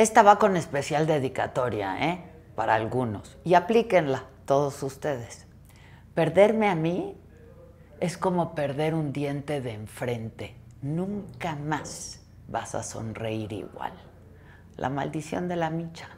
Esta va con especial dedicatoria, ¿eh? Para algunos. Y aplíquenla, todos ustedes. Perderme a mí es como perder un diente de enfrente. Nunca más vas a sonreír igual. La maldición de la micha.